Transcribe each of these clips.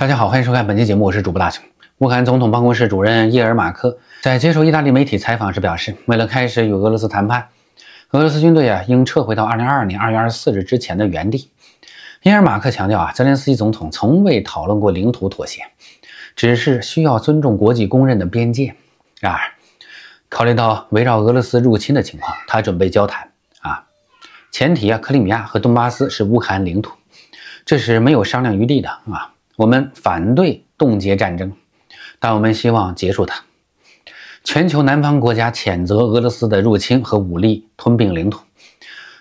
大家好，欢迎收看本期节目，我是主播大熊。乌克兰总统办公室主任伊尔马克在接受意大利媒体采访时表示，为了开始与俄罗斯谈判，俄罗斯军队啊应撤回到二零二二年二月二十四日之前的原地。伊尔马克强调啊，泽连斯基总统从未讨论过领土妥协，只是需要尊重国际公认的边界。然而，考虑到围绕俄罗斯入侵的情况，他准备交谈啊，前提啊，克里米亚和顿巴斯是乌克兰领土，这是没有商量余地的啊。我们反对冻结战争，但我们希望结束它。全球南方国家谴责俄罗斯的入侵和武力吞并领土，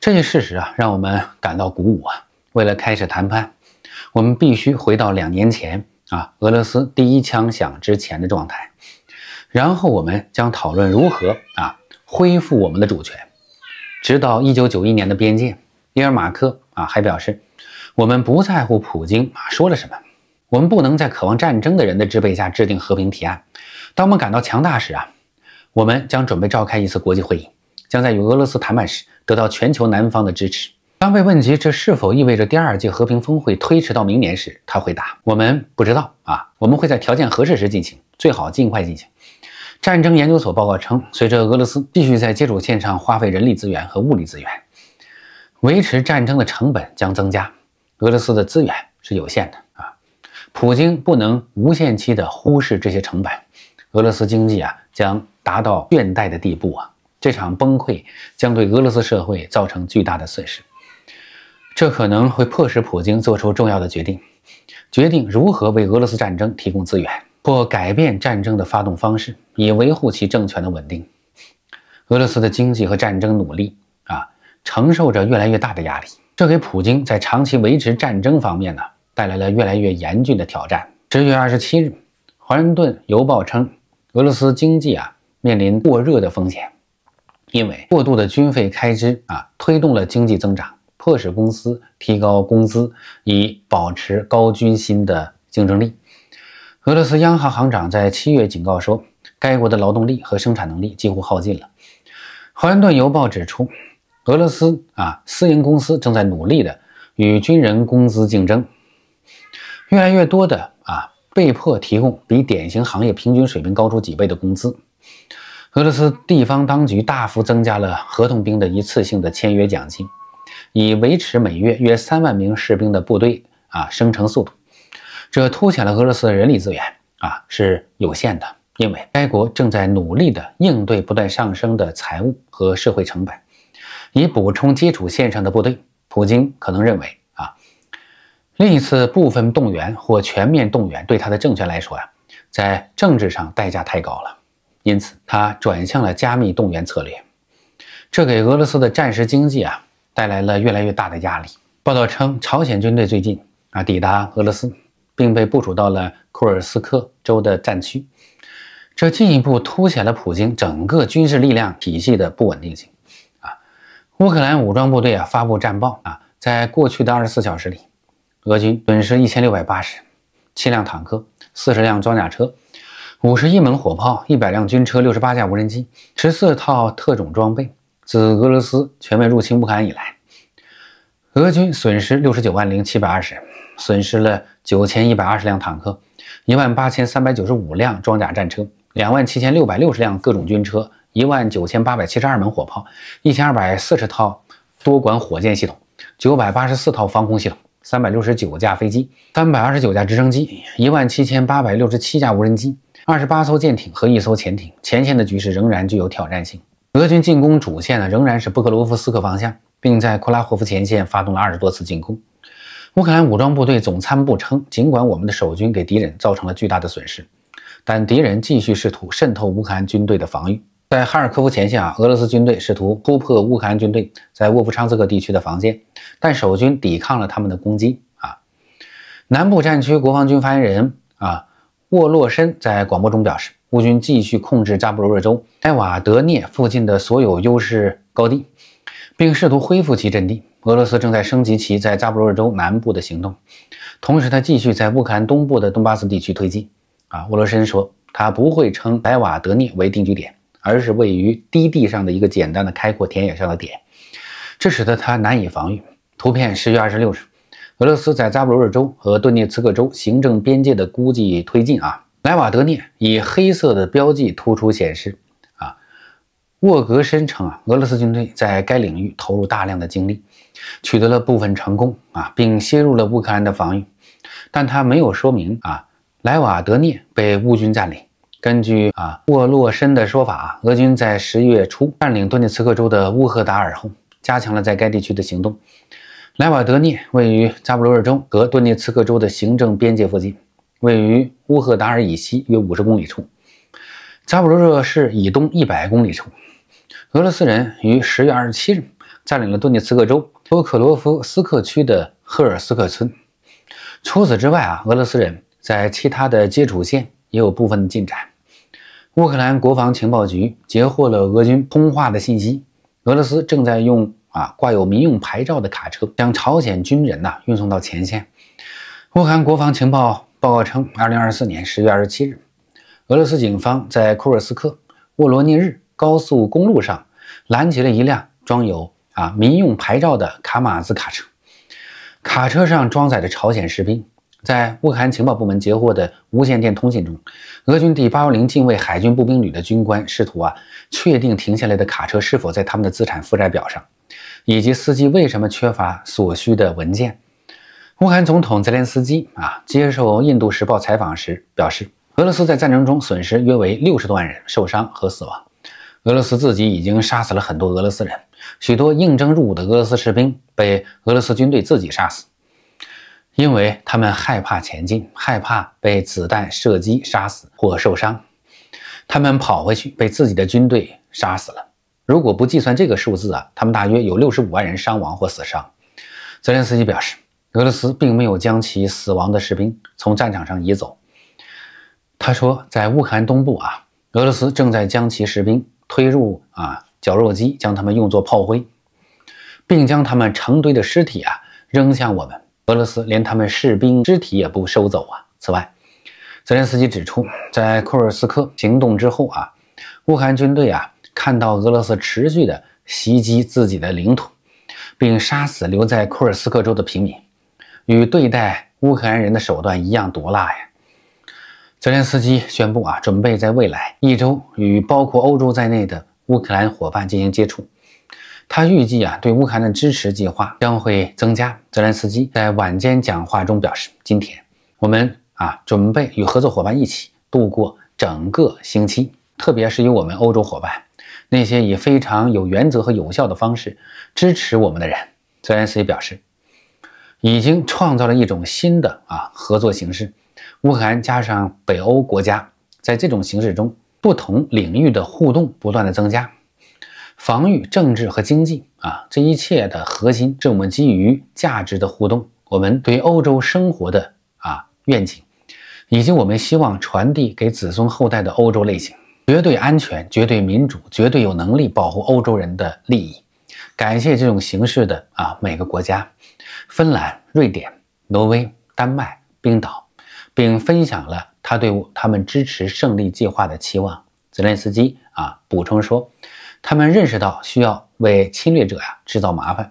这些事实啊，让我们感到鼓舞啊。为了开始谈判，我们必须回到两年前啊，俄罗斯第一枪响之前的状态。然后我们将讨论如何啊，恢复我们的主权，直到一九九一年的边界。伊尔马克啊，还表示，我们不在乎普京啊说了什么。我们不能在渴望战争的人的支配下制定和平提案。当我们感到强大时啊，我们将准备召开一次国际会议，将在与俄罗斯谈判时得到全球南方的支持。当被问及这是否意味着第二届和平峰会推迟到明年时，他回答：“我们不知道啊，我们会在条件合适时进行，最好尽快进行。”战争研究所报告称，随着俄罗斯必须在接触线上花费人力资源和物理资源，维持战争的成本将增加。俄罗斯的资源是有限的。普京不能无限期的忽视这些成本，俄罗斯经济啊将达到倦怠的地步啊！这场崩溃将对俄罗斯社会造成巨大的损失，这可能会迫使普京做出重要的决定，决定如何为俄罗斯战争提供资源，或改变战争的发动方式，以维护其政权的稳定。俄罗斯的经济和战争努力啊，承受着越来越大的压力，这给普京在长期维持战争方面呢？带来了越来越严峻的挑战。十月二十七日，《华盛顿邮报》称，俄罗斯经济啊面临过热的风险，因为过度的军费开支啊推动了经济增长，迫使公司提高工资以保持高军薪的竞争力。俄罗斯央行行长在七月警告说，该国的劳动力和生产能力几乎耗尽了。《华盛顿邮报》指出，俄罗斯啊私营公司正在努力的与军人工资竞争。越来越多的啊被迫提供比典型行业平均水平高出几倍的工资。俄罗斯地方当局大幅增加了合同兵的一次性的签约奖金，以维持每月约三万名士兵的部队啊生成速度。这凸显了俄罗斯的人力资源啊是有限的，因为该国正在努力的应对不断上升的财务和社会成本，以补充基础线上的部队。普京可能认为。另一次部分动员或全面动员对他的政权来说呀，在政治上代价太高了，因此他转向了加密动员策略，这给俄罗斯的战时经济啊带来了越来越大的压力。报道称，朝鲜军队最近啊抵达俄罗斯，并被部署到了库尔斯克州的战区，这进一步凸显了普京整个军事力量体系的不稳定性。啊，乌克兰武装部队啊发布战报啊，在过去的二十四小时里。俄军损失一千六百八十七辆坦克、四十辆装甲车、五十一门火炮、一百辆军车、六十八架无人机、十四套特种装备。自俄罗斯全面入侵乌克兰以来，俄军损失六十九万零七百二十损失了九千一百二十辆坦克、一万八千三百九十五辆装甲战车、两万七千六百六十辆各种军车、一万九千八百七十二门火炮、一千二百四十套多管火箭系统、九百八十四套防空系统。三百六十九架飞机，三百二十九架直升机，一万七千八百六十七架无人机，二十八艘舰艇和一艘潜艇。前线的局势仍然具有挑战性。俄军进攻主线呢，仍然是布格罗夫斯克方向，并在库拉霍夫前线发动了二十多次进攻。乌克兰武装部队总参谋部称，尽管我们的守军给敌人造成了巨大的损失，但敌人继续试图渗透乌克兰军队的防御。在哈尔科夫前线啊，俄罗斯军队试图突破乌克兰军队在沃夫昌斯克地区的防线，但守军抵抗了他们的攻击啊。南部战区国防军发言人啊沃洛申在广播中表示，乌军继续控制扎布罗热州埃瓦德涅附近的所有优势高地，并试图恢复其阵地。俄罗斯正在升级其在扎布罗热州南部的行动，同时他继续在乌克兰东部的东巴斯地区推进啊。沃洛申说，他不会称埃瓦德涅为定居点。而是位于低地上的一个简单的开阔田野上的点，这使得它难以防御。图片：十月二十六日，俄罗斯在扎布罗热州和顿涅茨克州行政边界的估计推进啊，莱瓦德涅以黑色的标记突出显示啊。沃格申称啊，俄罗斯军队在该领域投入大量的精力，取得了部分成功啊，并削弱了乌克兰的防御，但他没有说明啊，莱瓦德涅被乌军占领。根据啊沃洛申的说法，俄军在十月初占领顿涅茨克州的乌赫达尔后，加强了在该地区的行动。莱瓦德涅位于扎布罗热州和顿涅茨克州的行政边界附近，位于乌赫达尔以西约五十公里处。扎布罗热市以东一百公里处。俄罗斯人于十月二十七日占领了顿涅茨克州托克罗夫斯克区的赫尔斯克村。除此之外啊，俄罗斯人在其他的接触线也有部分进展。乌克兰国防情报局截获了俄军通话的信息。俄罗斯正在用啊挂有民用牌照的卡车将朝鲜军人呐运送到前线。乌克兰国防情报报告称，二零二四年十月二十七日，俄罗斯警方在库尔斯克沃罗涅日高速公路上拦截了一辆装有啊民用牌照的卡马兹卡车，卡车上装载着朝鲜士兵。在乌克兰情报部门截获的无线电通信中，俄军第八幺零近卫海军步兵旅的军官试图啊确定停下来的卡车是否在他们的资产负债表上，以及司机为什么缺乏所需的文件。乌克兰总统泽连斯基啊接受《印度时报》采访时表示，俄罗斯在战争中损失约为六十多万人受伤和死亡，俄罗斯自己已经杀死了很多俄罗斯人，许多应征入伍的俄罗斯士兵被俄罗斯军队自己杀死。因为他们害怕前进，害怕被子弹射击杀死或受伤，他们跑回去被自己的军队杀死了。如果不计算这个数字啊，他们大约有六十五万人伤亡或死伤。泽连斯基表示，俄罗斯并没有将其死亡的士兵从战场上移走。他说，在乌克兰东部啊，俄罗斯正在将其士兵推入啊绞肉机，将他们用作炮灰，并将他们成堆的尸体啊扔向我们。俄罗斯连他们士兵肢体也不收走啊！此外，泽连斯基指出，在库尔斯克行动之后啊，乌克兰军队啊看到俄罗斯持续的袭击自己的领土，并杀死留在库尔斯克州的平民，与对待乌克兰人的手段一样毒辣呀！泽连斯基宣布啊，准备在未来一周与包括欧洲在内的乌克兰伙伴进行接触。他预计啊，对乌克兰的支持计划将会增加。泽连斯基在晚间讲话中表示：“今天，我们啊，准备与合作伙伴一起度过整个星期，特别是与我们欧洲伙伴，那些以非常有原则和有效的方式支持我们的人。”泽连斯基表示，已经创造了一种新的啊合作形式。乌克兰加上北欧国家，在这种形式中，不同领域的互动不断的增加。防御、政治和经济啊，这一切的核心是我们基于价值的互动，我们对欧洲生活的啊愿景，以及我们希望传递给子孙后代的欧洲类型：绝对安全、绝对民主、绝对有能力保护欧洲人的利益。感谢这种形式的啊，每个国家：芬兰、瑞典、挪威、丹麦、冰岛，并分享了他对他们支持胜利计划的期望。泽连斯基啊补充说。他们认识到需要为侵略者呀制造麻烦，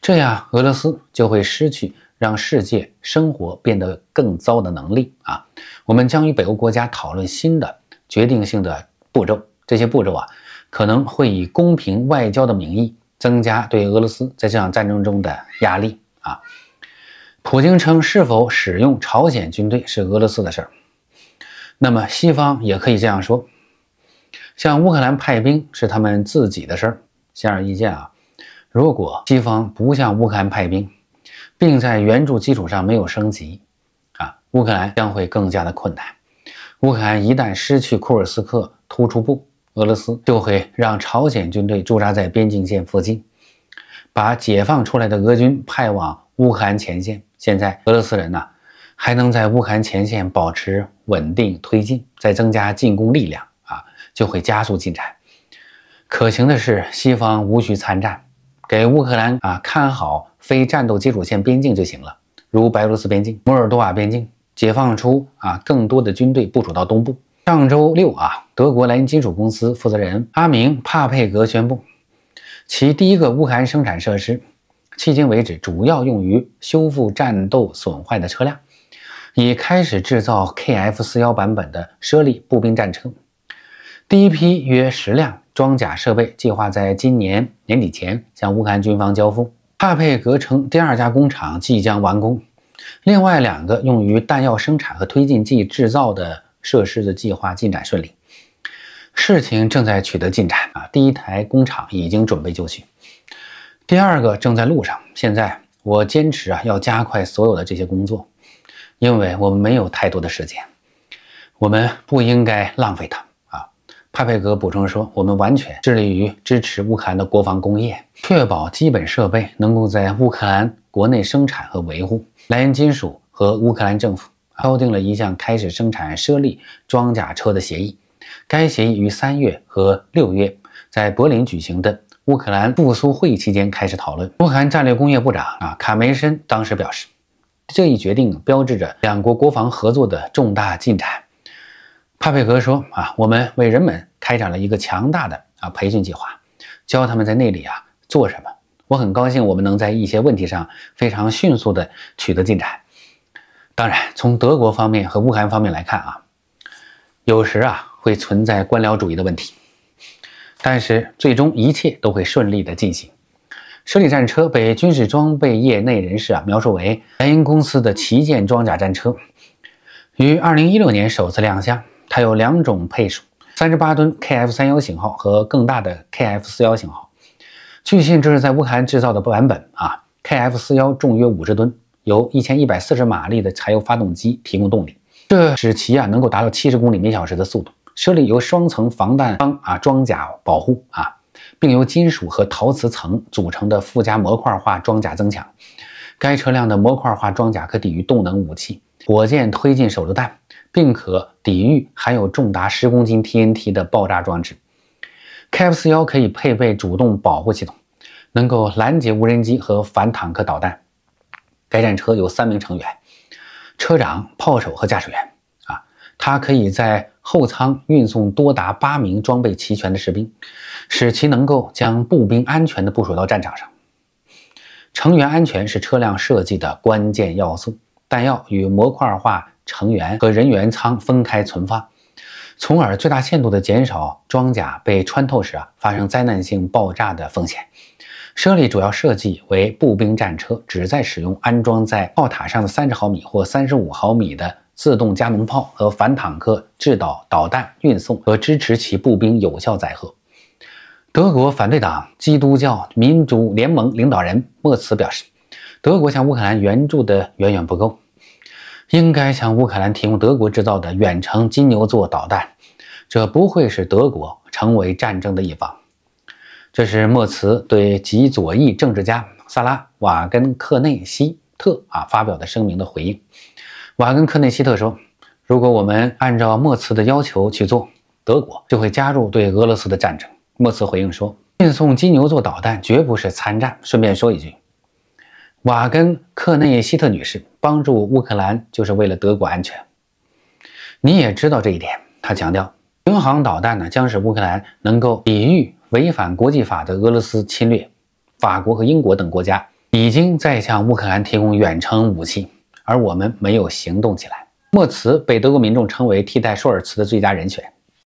这样俄罗斯就会失去让世界生活变得更糟的能力啊。我们将与北欧国家讨论新的决定性的步骤，这些步骤啊可能会以公平外交的名义增加对俄罗斯在这场战争中的压力啊。普京称，是否使用朝鲜军队是俄罗斯的事儿，那么西方也可以这样说。向乌克兰派兵是他们自己的事儿，显而易见啊。如果西方不向乌克兰派兵，并在援助基础上没有升级，啊，乌克兰将会更加的困难。乌克兰一旦失去库尔斯克突出部，俄罗斯就会让朝鲜军队驻扎在边境线附近，把解放出来的俄军派往乌克兰前线。现在俄罗斯人呢，还能在乌克兰前线保持稳定推进，再增加进攻力量。就会加速进展。可行的是，西方无需参战，给乌克兰啊看好非战斗基础线边境就行了，如白俄罗斯边境、摩尔多瓦边境，解放出啊更多的军队部署到东部。上周六啊，德国莱茵金属公司负责人阿明·帕佩格宣布，其第一个乌克兰生产设施，迄今为止主要用于修复战斗损坏的车辆，已开始制造 KF41 版本的舍利步兵战车。第一批约十辆装甲设备计划在今年年底前向乌克兰军方交付。帕佩格称，第二家工厂即将完工，另外两个用于弹药生产和推进剂制造的设施的计划进展顺利。事情正在取得进展啊！第一台工厂已经准备就绪，第二个正在路上。现在我坚持啊，要加快所有的这些工作，因为我们没有太多的时间，我们不应该浪费它。帕佩格补充说：“我们完全致力于支持乌克兰的国防工业，确保基本设备能够在乌克兰国内生产和维护。莱茵金属和乌克兰政府敲定了一项开始生产舍利装甲车的协议。该协议于三月和六月在柏林举行的乌克兰复苏会议期间开始讨论。乌克兰战略工业部长啊卡梅申当时表示，这一决定标志着两国国防合作的重大进展。”帕佩格说：“啊，我们为人们开展了一个强大的啊培训计划，教他们在那里啊做什么。我很高兴我们能在一些问题上非常迅速地取得进展。当然，从德国方面和乌克兰方面来看啊，有时啊会存在官僚主义的问题，但是最终一切都会顺利的进行。舍里战车被军事装备业内人士啊描述为莱茵公司的旗舰装甲战车，于2016年首次亮相。”它有两种配属：三十八吨 KF 三幺型号和更大的 KF 四幺型号。据信，这是在乌克兰制造的版本啊。KF 四幺重约五十吨，由一千一百四十马力的柴油发动机提供动力，这使其啊能够达到七十公里每小时的速度。车体由双层防弹钢啊装甲保护啊，并由金属和陶瓷层组成的附加模块化装甲增强。该车辆的模块化装甲可抵御动能武器、火箭推进手榴弹。并可抵御含有重达十公斤 TNT 的爆炸装置。Kf 四幺可以配备主动保护系统，能够拦截无人机和反坦克导弹。该战车有三名成员：车长、炮手和驾驶员。啊，它可以在后舱运送多达八名装备齐全的士兵，使其能够将步兵安全地部署到战场上。成员安全是车辆设计的关键要素。弹药与模块化。成员和人员舱分开存放，从而最大限度地减少装甲被穿透时啊发生灾难性爆炸的风险。舍利主要设计为步兵战车，旨在使用安装在炮塔上的三十毫米或三十五毫米的自动加农炮和反坦克制导导弹，运送和支持其步兵有效载荷。德国反对党基督教民主联盟领导人默茨表示，德国向乌克兰援助的远远不够。应该向乌克兰提供德国制造的远程金牛座导弹，这不会使德国成为战争的一方。这是默茨对极左翼政治家萨拉瓦根克内希特啊发表的声明的回应。瓦根克内希特说：“如果我们按照默茨的要求去做，德国就会加入对俄罗斯的战争。”默茨回应说：“运送金牛座导弹绝不是参战。”顺便说一句。瓦根克内希特女士帮助乌克兰，就是为了德国安全。你也知道这一点。她强调，巡航导弹呢，将使乌克兰能够抵御违反国际法的俄罗斯侵略。法国和英国等国家已经在向乌克兰提供远程武器，而我们没有行动起来。莫茨被德国民众称为替代舒尔茨的最佳人选。